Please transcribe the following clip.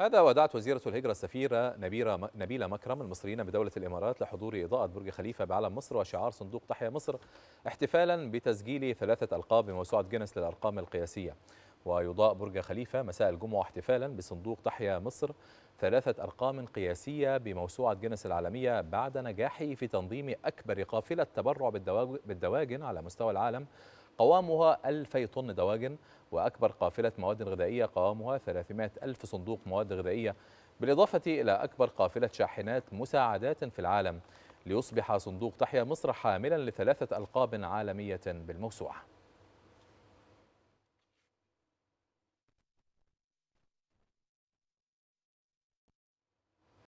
هذا ودعت وزيرة الهجرة السفيرة نبيرة نبيلة مكرم المصريين بدولة الإمارات لحضور إضاءة برج خليفة بعلم مصر وشعار صندوق تحيا مصر احتفالا بتسجيل ثلاثة ألقاب بموسوعة جينيس للأرقام القياسية ويضاء برج خليفة مساء الجمعة احتفالا بصندوق تحيا مصر ثلاثة أرقام قياسية بموسوعة جينيس العالمية بعد نجاحه في تنظيم أكبر قافلة تبرع بالدواجن على مستوى العالم قوامها ألفي طن دواجن وأكبر قافلة مواد غذائية قوامها 300 ألف صندوق مواد غذائية بالإضافة إلى أكبر قافلة شاحنات مساعدات في العالم ليصبح صندوق تحيا مصر حاملا لثلاثة ألقاب عالمية بالموسوعة